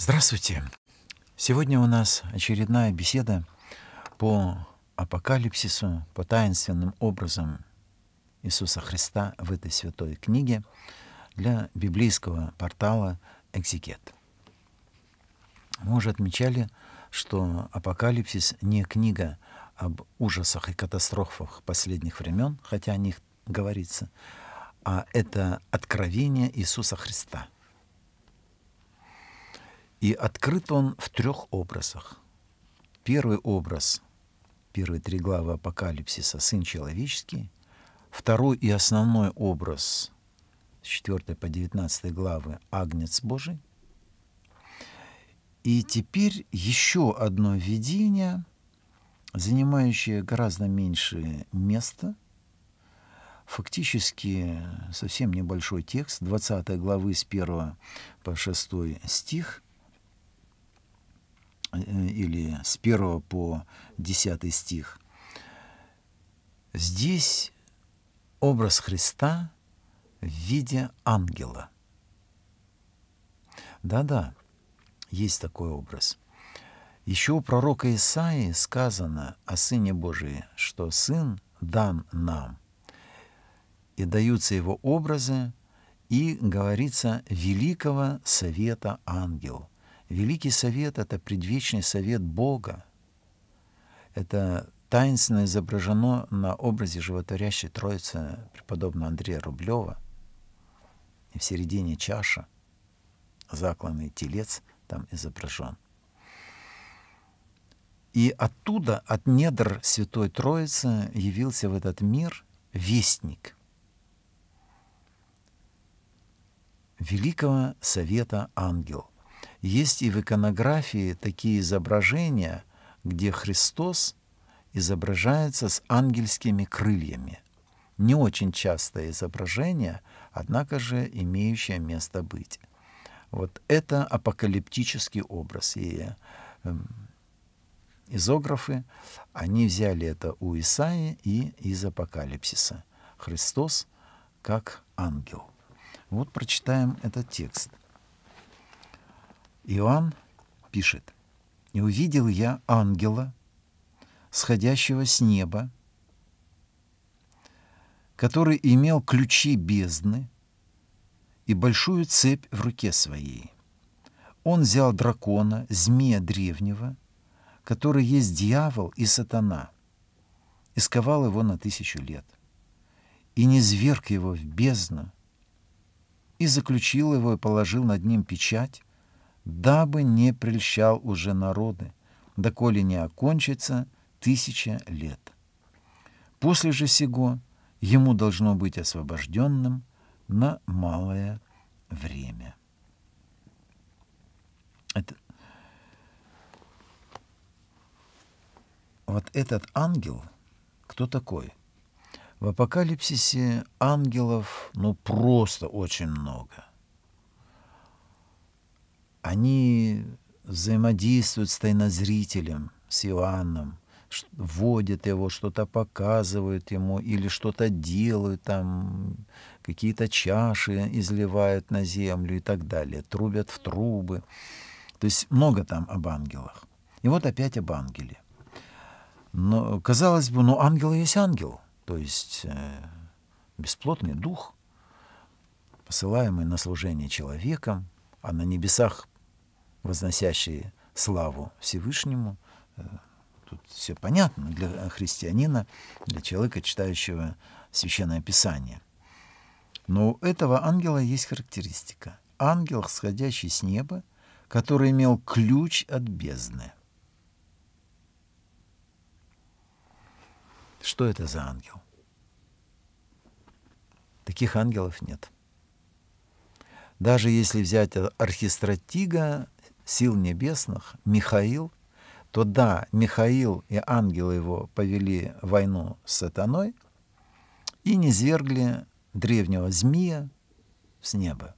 Здравствуйте! Сегодня у нас очередная беседа по апокалипсису, по таинственным образам Иисуса Христа в этой святой книге для библейского портала «Экзегет». Мы уже отмечали, что «Апокалипсис» не книга об ужасах и катастрофах последних времен, хотя о них говорится, а это откровение Иисуса Христа – и открыт он в трех образах. Первый образ, первые три главы Апокалипсиса «Сын человеческий», второй и основной образ с 4 по 19 главы «Агнец Божий», и теперь еще одно видение, занимающее гораздо меньшее место, фактически совсем небольшой текст, 20 главы с 1 по 6 стих – Э, или с 1 по 10 стих. Здесь образ Христа в виде ангела. Да-да, есть такой образ. Еще у пророка Исаии сказано о Сыне Божии, что Сын дан нам. И даются его образы, и говорится «великого совета ангел». Великий совет — это предвечный совет Бога. Это таинственно изображено на образе животворящей Троицы преподобного Андрея Рублева. И в середине чаша закланный телец там изображен. И оттуда, от недр Святой Троицы, явился в этот мир вестник Великого Совета Ангел. Есть и в иконографии такие изображения, где Христос изображается с ангельскими крыльями. Не очень частое изображение, однако же имеющее место быть. Вот это апокалиптический образ. И эм, изографы, они взяли это у Исаи и из апокалипсиса. Христос как ангел. Вот прочитаем этот текст. Иоанн пишет, «И увидел я ангела, сходящего с неба, который имел ключи бездны и большую цепь в руке своей. Он взял дракона, змея древнего, который есть дьявол и сатана, и сковал его на тысячу лет, и не зверг его в бездну, и заключил его и положил над ним печать, дабы не прельщал уже народы, доколе не окончится тысяча лет. После же сего ему должно быть освобожденным на малое время. Это... Вот этот ангел, кто такой? В апокалипсисе ангелов ну просто очень много они взаимодействуют с тайнозрителем, с Иоанном, вводят его, что-то показывают ему или что-то делают там, какие-то чаши изливают на землю и так далее, трубят в трубы. То есть много там об ангелах. И вот опять об ангеле. Но, казалось бы, ну ангел есть ангел, то есть э, бесплотный дух, посылаемый на служение человеком, а на небесах возносящие славу Всевышнему. Э, тут все понятно для христианина, для человека, читающего Священное Писание. Но у этого ангела есть характеристика. Ангел, сходящий с неба, который имел ключ от бездны. Что это за ангел? Таких ангелов нет. Даже если взять архистратига, сил небесных Михаил, то да, Михаил и ангелы его повели войну с сатаной и низвергли древнего змея с неба.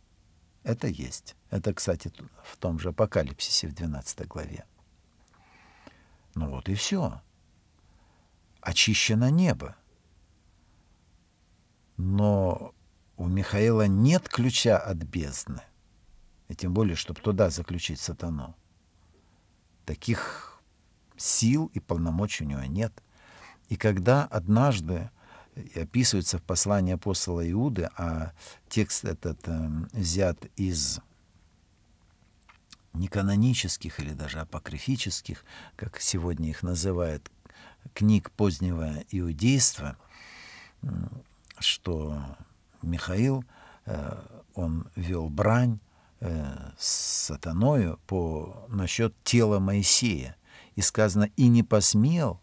Это есть. Это, кстати, в том же Апокалипсисе в 12 главе. Ну вот и все. Очищено небо. Но у Михаила нет ключа от бездны и тем более, чтобы туда заключить сатану. Таких сил и полномочий у него нет. И когда однажды э, описывается в послании апостола Иуды, а текст этот э, взят из неканонических или даже апокрифических, как сегодня их называют, книг позднего иудейства, что Михаил, э, он вел брань, э, с сатаною по, насчет тела Моисея. И сказано, и не посмел,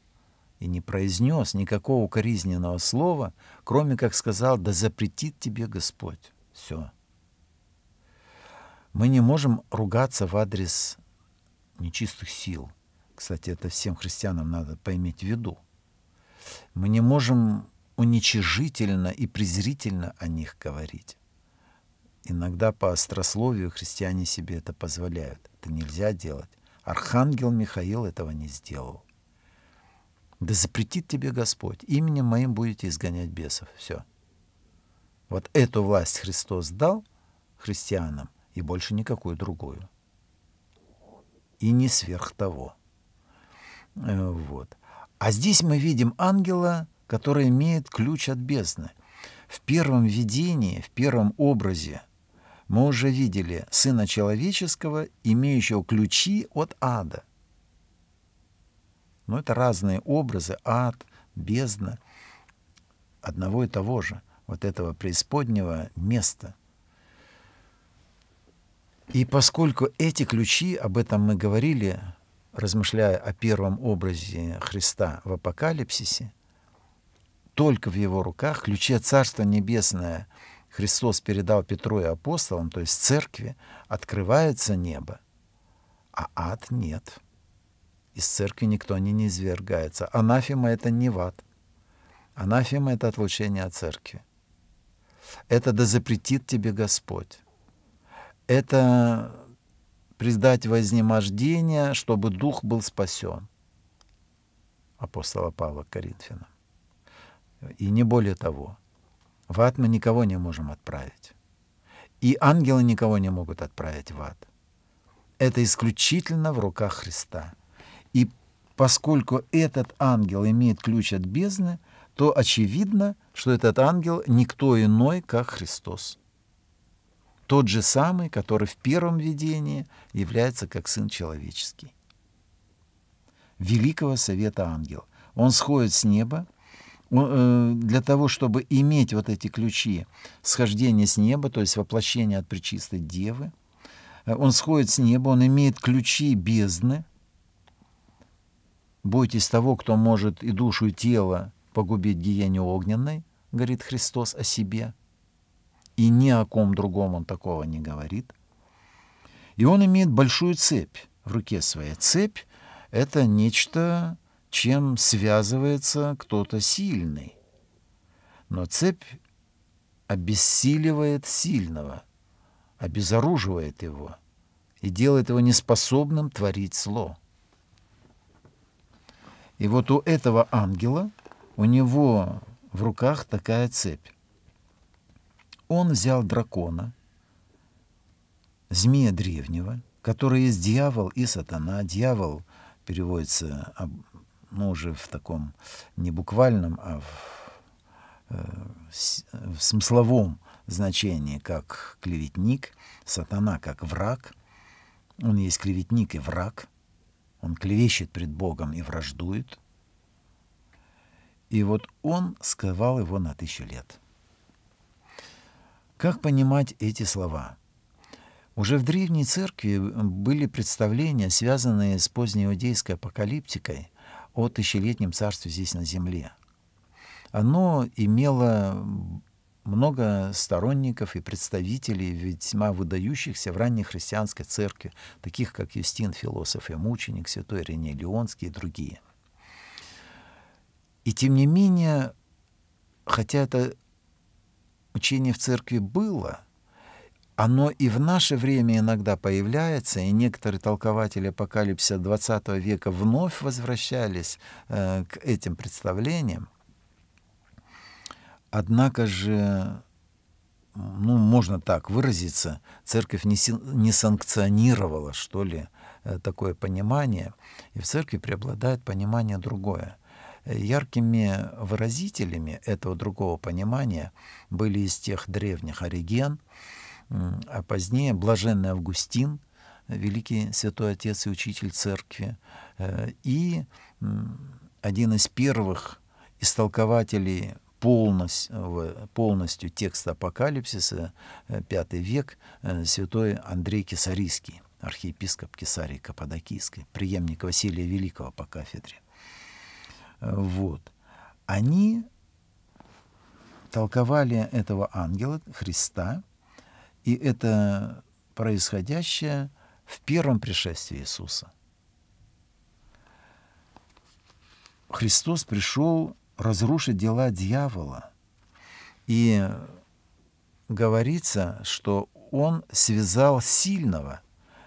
и не произнес никакого укоризненного слова, кроме как сказал, да запретит тебе Господь. Все. Мы не можем ругаться в адрес нечистых сил. Кстати, это всем христианам надо поиметь в виду. Мы не можем уничижительно и презрительно о них говорить. Иногда по острословию христиане себе это позволяют. Это нельзя делать. Архангел Михаил этого не сделал. Да запретит тебе Господь. Именем моим будете изгонять бесов. Все. Вот эту власть Христос дал христианам и больше никакую другую. И не сверх того. Э, вот. А здесь мы видим ангела, который имеет ключ от бездны. В первом видении, в первом образе мы уже видели Сына Человеческого, имеющего ключи от ада. Но это разные образы, ад, бездна, одного и того же, вот этого преисподнего места. И поскольку эти ключи, об этом мы говорили, размышляя о первом образе Христа в Апокалипсисе, только в его руках ключи от Царства Небесное — Христос передал Петру и апостолам, то есть церкви, открывается небо, а ад нет. Из церкви никто не извергается. Анафема — это не в ад. Анафема — это отлучение от церкви. Это да запретит тебе Господь. Это признать вознемождение, чтобы дух был спасен. Апостола Павла Коринфянам. И не более того. В ад мы никого не можем отправить. И ангелы никого не могут отправить в ад. Это исключительно в руках Христа. И поскольку этот ангел имеет ключ от бездны, то очевидно, что этот ангел никто иной, как Христос. Тот же самый, который в первом видении является как Сын Человеческий. Великого Совета Ангел. Он сходит с неба, Э, для того, чтобы иметь вот эти ключи схождения с неба, то есть воплощение от Пречистой Девы, э, он сходит с неба, он имеет ключи бездны. Бойтесь того, кто может и душу, и тело погубить гиене огненной, говорит Христос о себе. И ни о ком другом он такого не говорит. И он имеет большую цепь в руке своей. Цепь — это нечто чем связывается кто-то сильный. Но цепь обессиливает сильного, обезоруживает его и делает его неспособным творить зло. И вот у этого ангела, у него в руках такая цепь. Он взял дракона, змея древнего, который есть дьявол и сатана. Дьявол переводится ну, уже в таком не буквальном, а в, э, в смысловом значении, как клеветник, сатана как враг. Он есть клеветник и враг. Он клевещет пред Богом и враждует. И вот он сковал его на тысячу лет. Как понимать эти слова? Уже в Древней Церкви были представления, связанные с позднеиудейской апокалиптикой, о тысячелетнем царстве здесь на земле. Оно имело много сторонников и представителей весьма выдающихся в ранней христианской церкви, таких как Юстин, философ и мученик, святой Рене Леонский и другие. И тем не менее, хотя это учение в церкви было – оно и в наше время иногда появляется, и некоторые толкователи апокалипсиса XX века вновь возвращались э, к этим представлениям. Однако же, ну, можно так выразиться, церковь не, не санкционировала, что ли, э, такое понимание, и в церкви преобладает понимание другое. Яркими выразителями этого другого понимания были из тех древних Ориген, а позднее блаженный Августин, великий святой отец и учитель церкви, э, и один из первых истолкователей полностью, полностью текста Апокалипсиса, э, пятый век, э, святой Андрей Кесарийский, архиепископ Кесарии Каппадокийской, преемник Василия Великого по кафедре. Вот. Они толковали этого ангела Христа – и это происходящее в первом пришествии Иисуса. Христос пришел разрушить дела дьявола. И говорится, что он связал сильного.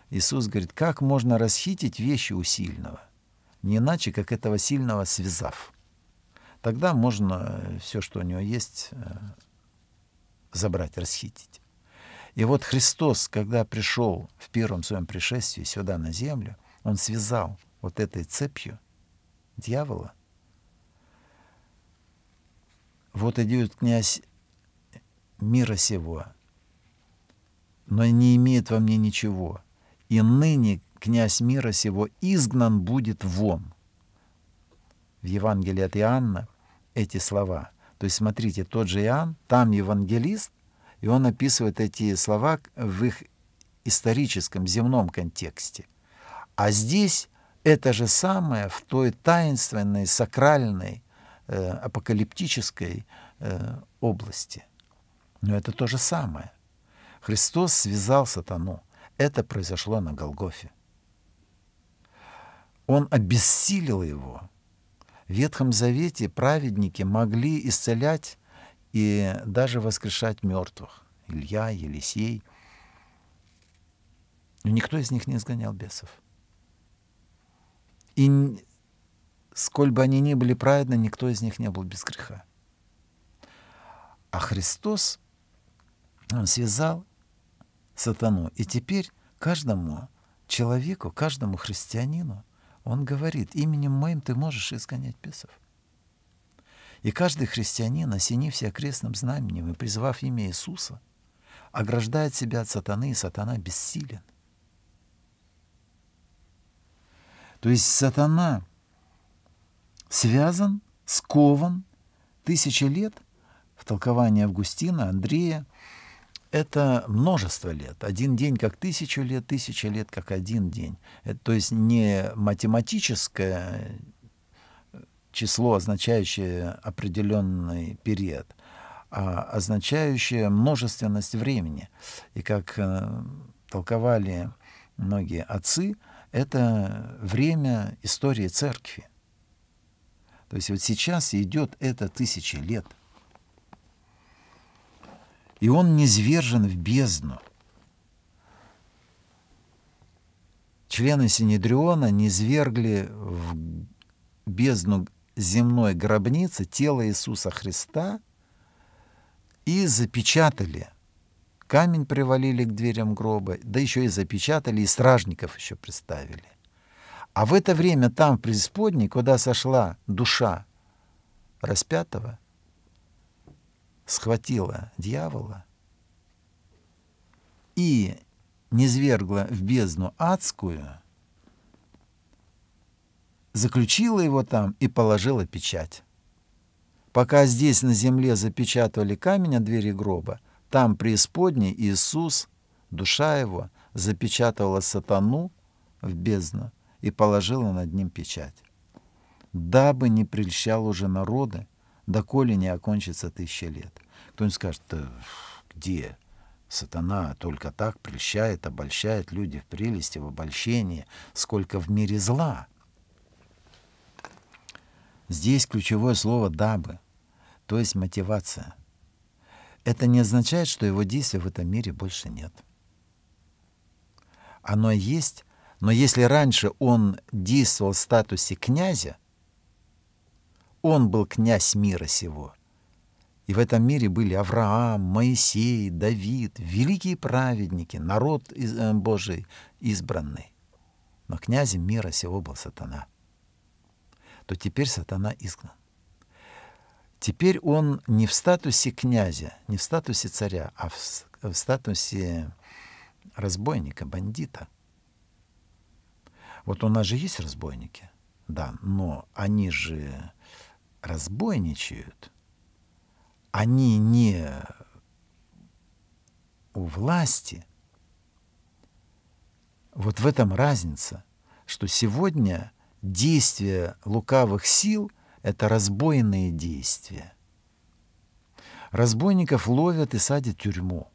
Иисус говорит, как можно расхитить вещи у сильного? Не иначе, как этого сильного связав. Тогда можно все, что у него есть, э, забрать, расхитить. И вот Христос, когда пришел в первом своем пришествии сюда на землю, он связал вот этой цепью дьявола. Вот идет князь мира сего, но не имеет во мне ничего. И ныне князь мира сего изгнан будет вон. В Евангелии от Иоанна эти слова. То есть, смотрите, тот же Иоанн, там евангелист, и он описывает эти слова в их историческом земном контексте. А здесь это же самое в той таинственной, сакральной, э, апокалиптической э, области. Но это то же самое. Христос связал сатану. Это произошло на Голгофе. Он обессилил его. В Ветхом Завете праведники могли исцелять и даже воскрешать мертвых. Илья, Елисей. Но никто из них не изгонял бесов. И сколь бы они ни были праведны, никто из них не был без греха. А Христос он связал сатану. И теперь каждому человеку, каждому христианину он говорит, именем моим ты можешь изгонять бесов. И каждый христианин, осенив себя крестным знаменем и призвав имя Иисуса, ограждает себя от сатаны, и сатана бессилен. То есть сатана связан, скован тысячи лет, в толковании Августина, Андрея, это множество лет. Один день как тысяча лет, тысяча лет как один день. Это, то есть не математическая число, означающее определенный период, а означающее множественность времени. И как э, толковали многие отцы, это время истории церкви. То есть вот сейчас идет это тысячи лет. И он не низвержен в бездну. Члены Синедриона не низвергли в бездну земной гробнице тело Иисуса Христа и запечатали. Камень привалили к дверям гроба, да еще и запечатали, и стражников еще представили. А в это время там, в преисподней, куда сошла душа распятого, схватила дьявола и низвергла в бездну адскую – заключила его там и положила печать. Пока здесь на земле запечатывали камень от двери гроба, там преисподней Иисус, душа его, запечатывала сатану в бездну и положила над ним печать. Дабы не прельщал уже народы, доколе не окончится тысяча лет. Кто-нибудь скажет, где? Сатана только так прельщает, обольщает люди в прелести, в обольщении, сколько в мире зла. Здесь ключевое слово «дабы», то есть мотивация. Это не означает, что его действия в этом мире больше нет. Оно есть, но если раньше он действовал в статусе князя, он был князь мира сего. И в этом мире были Авраам, Моисей, Давид, великие праведники, народ э, Божий избранный. Но князем мира сего был сатана то теперь сатана изгнан. Теперь он не в статусе князя, не в статусе царя, а в, в статусе разбойника, бандита. Вот у нас же есть разбойники, да, но они же разбойничают. Они не у власти. Вот в этом разница, что сегодня действия лукавых сил — это разбойные действия. Разбойников ловят и садят в тюрьму.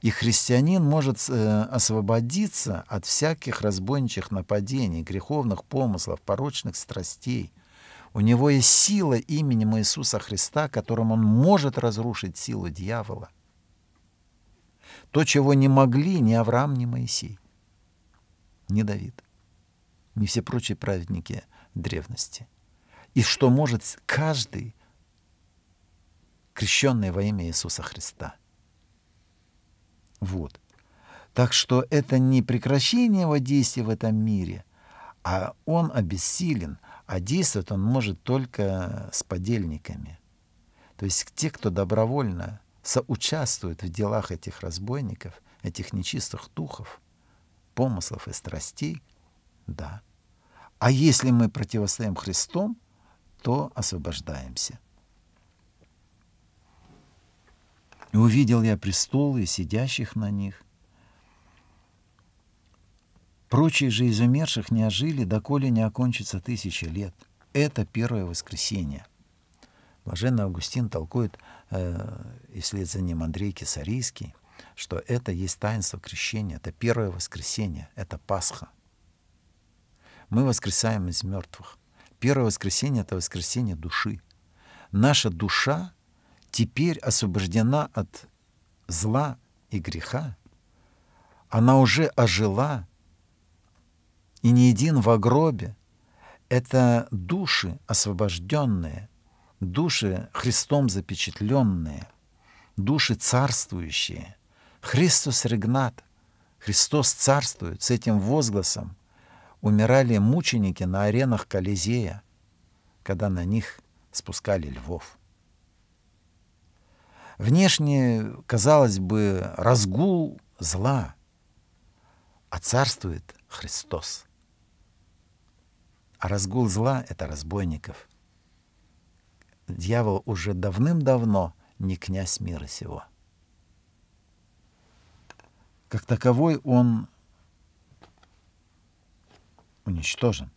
И христианин может э, освободиться от всяких разбойничьих нападений, греховных помыслов, порочных страстей. У него есть сила именем Иисуса Христа, которым он может разрушить силу дьявола. То, чего не могли ни Авраам, ни Моисей, ни Давид не все прочие праведники древности. И что может каждый, крещенный во имя Иисуса Христа. Вот. Так что это не прекращение его действий в этом мире, а он обессилен, а действовать он может только с подельниками. То есть те, кто добровольно соучаствует в делах этих разбойников, этих нечистых духов, помыслов и страстей – да. А если мы противостоим Христом, то освобождаемся. И увидел я престолы и сидящих на них. Прочие же из умерших не ожили, доколе не окончится тысяча лет. Это первое воскресенье. Блаженный Августин толкует, э, и вслед за ним Андрей Кесарийский, что это есть таинство крещения, это первое воскресенье, это Пасха. Мы воскресаем из мертвых. Первое воскресенье — это воскресенье души. Наша душа теперь освобождена от зла и греха. Она уже ожила и не един в гробе. Это души освобожденные, души Христом запечатленные, души царствующие. Христос регнат, Христос царствует с этим возгласом умирали мученики на аренах Колизея, когда на них спускали львов. Внешне, казалось бы, разгул зла, а царствует Христос. А разгул зла — это разбойников. Дьявол уже давным-давно не князь мира сего. Как таковой он уничтожен.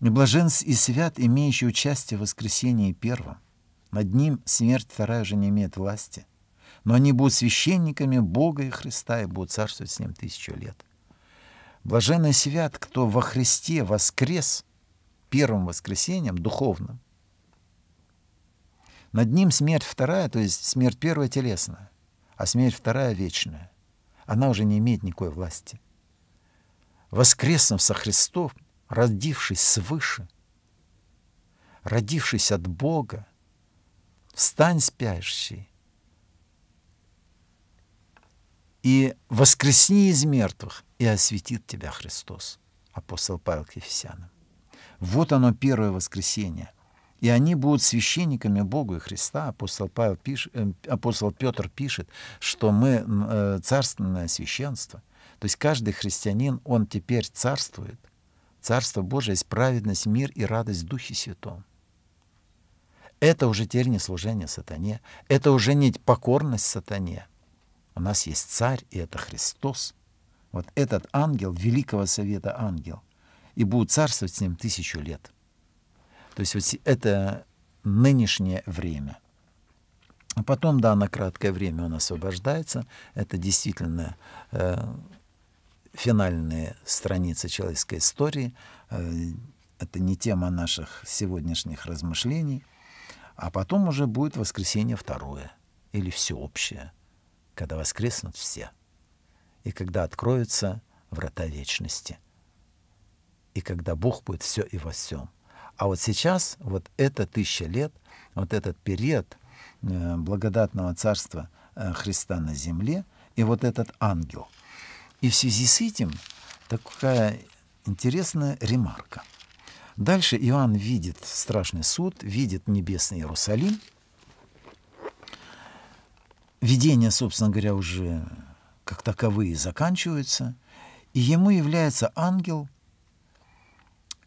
И блажен и свят, имеющий участие в воскресении первом. Над ним смерть вторая же не имеет власти. Но они будут священниками Бога и Христа и будут царствовать с ним тысячу лет. Блажен свят, кто во Христе воскрес первым воскресением духовным. Над ним смерть вторая, то есть смерть первая телесная, а смерть вторая вечная. Она уже не имеет никакой власти воскреснув со Христом, родившись свыше, родившись от Бога, встань спящий и воскресни из мертвых, и осветит тебя Христос, апостол Павел к Ефесянам. Вот оно первое воскресение, И они будут священниками Бога и Христа. Апостол, Павел пишет, э, апостол Петр пишет, что мы э, царственное священство – то есть каждый христианин, он теперь царствует. Царство Божие есть праведность, мир и радость в Духе Святом. Это уже теперь не служение сатане, это уже не покорность сатане. У нас есть царь, и это Христос. Вот этот ангел, Великого Совета ангел, и будет царствовать с ним тысячу лет. То есть вот это нынешнее время. А потом, да, на краткое время он освобождается. Это действительно э, финальные страницы человеческой истории. Э, это не тема наших сегодняшних размышлений. А потом уже будет воскресенье второе или всеобщее, когда воскреснут все, и когда откроются врата вечности, и когда Бог будет все и во всем. А вот сейчас, вот это тысяча лет, вот этот период э, благодатного царства э, Христа на земле, и вот этот ангел — и в связи с этим такая интересная ремарка. Дальше Иоанн видит страшный суд, видит небесный Иерусалим. Видения, собственно говоря, уже как таковые заканчиваются. И ему является ангел,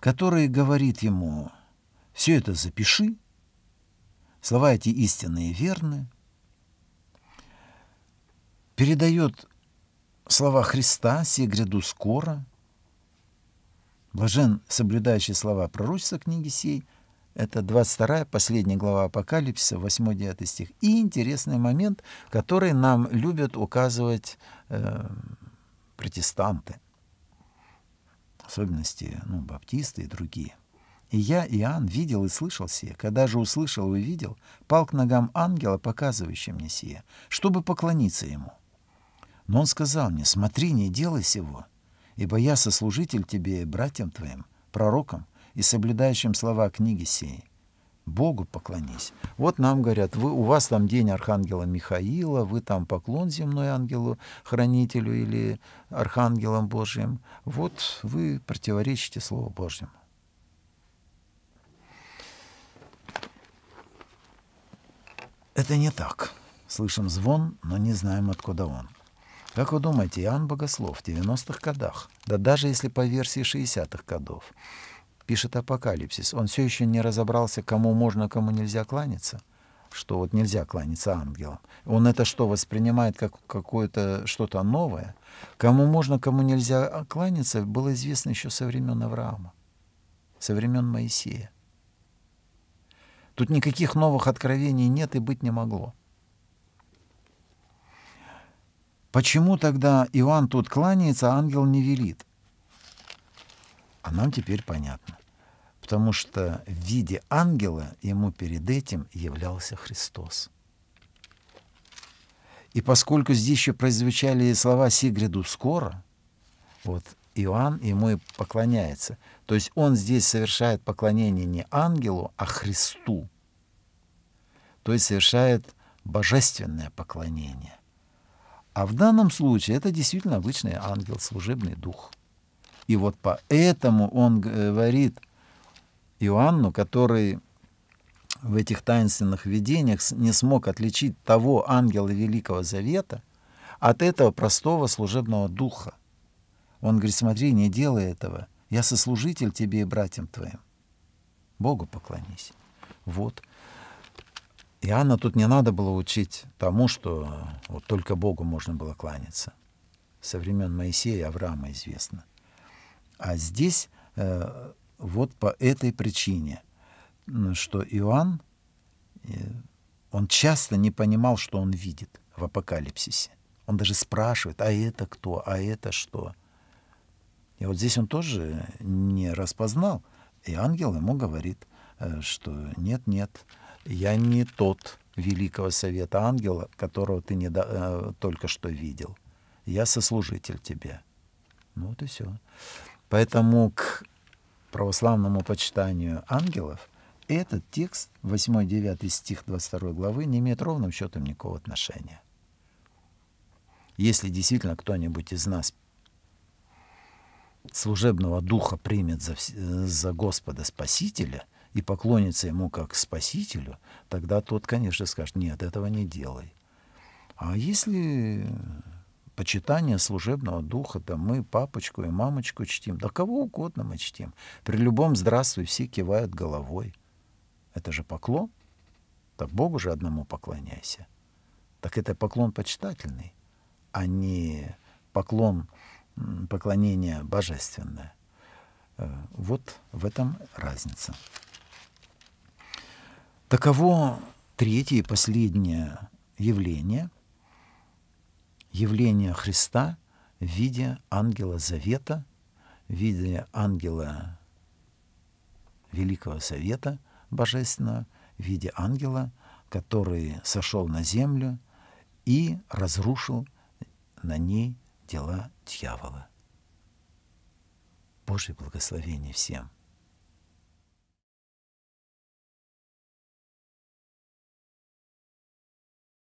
который говорит ему, все это запиши, слова эти истинные и верны, передает Слова Христа «Се гряду скоро». Блажен, соблюдающий слова пророчества книги сей, это 22 последняя глава Апокалипсиса, 8-9 стих. И интересный момент, который нам любят указывать э, протестанты, в особенности ну, баптисты и другие. «И я, Иоанн, видел и слышал сие. Когда же услышал и увидел, пал к ногам ангела, показывающего мне сие, чтобы поклониться ему. Но он сказал мне, смотри, не делай сего, ибо я сослужитель тебе и братьям твоим, пророкам и соблюдающим слова книги сей. Богу поклонись. Вот нам говорят, вы, у вас там день архангела Михаила, вы там поклон земной ангелу, хранителю или архангелам Божьим. Вот вы противоречите Слову Божьему. Это не так. Слышим звон, но не знаем, откуда он. Как вы думаете, Иоанн Богослов в 90-х годах, да даже если по версии 60-х годов, пишет Апокалипсис, он все еще не разобрался, кому можно, кому нельзя кланяться? что вот нельзя кланяться ангелам. Он это что, воспринимает как какое-то что-то новое? Кому можно, кому нельзя а, кланяться, было известно еще со времен Авраама, со времен Моисея. Тут никаких новых откровений нет и быть не могло. Почему тогда Иоанн тут кланяется, а ангел не велит? А нам теперь понятно. Потому что в виде ангела ему перед этим являлся Христос. И поскольку здесь еще прозвучали слова Сигриду скоро, вот Иоанн ему и поклоняется. То есть он здесь совершает поклонение не ангелу, а Христу. То есть совершает божественное поклонение. А в данном случае это действительно обычный ангел, служебный дух. И вот поэтому он говорит Иоанну, который в этих таинственных видениях не смог отличить того ангела Великого Завета от этого простого служебного духа. Он говорит, смотри, не делай этого. Я сослужитель тебе и братьям твоим. Богу поклонись. Вот Иоанна тут не надо было учить тому, что вот только Богу можно было кланяться. Со времен Моисея и Авраама известно. А здесь э, вот по этой причине, что Иоанн, э, он часто не понимал, что он видит в апокалипсисе. Он даже спрашивает, а это кто, а это что. И вот здесь он тоже не распознал, и ангел ему говорит — Э, что нет-нет, я не тот великого совета ангела, которого ты не до, э, только что видел. Я сослужитель тебе. Ну вот и все. Поэтому к православному почитанию ангелов этот текст, 8-9 стих 22 главы, не имеет ровным счетом никакого отношения. Если действительно кто-нибудь из нас служебного духа примет за, э, за Господа Спасителя — и поклонится ему как спасителю, тогда тот, конечно, скажет, нет, этого не делай. А если почитание служебного духа, да мы папочку и мамочку чтим, да кого угодно мы чтим. При любом «здравствуй» все кивают головой. Это же поклон. Так Богу же одному поклоняйся. Так это поклон почитательный, а не поклон, поклонение божественное. Э, вот в этом разница. Таково третье и последнее явление, явление Христа в виде ангела Завета, в виде ангела Великого Совета Божественного, в виде ангела, который сошел на землю и разрушил на ней дела дьявола. Божье благословение всем!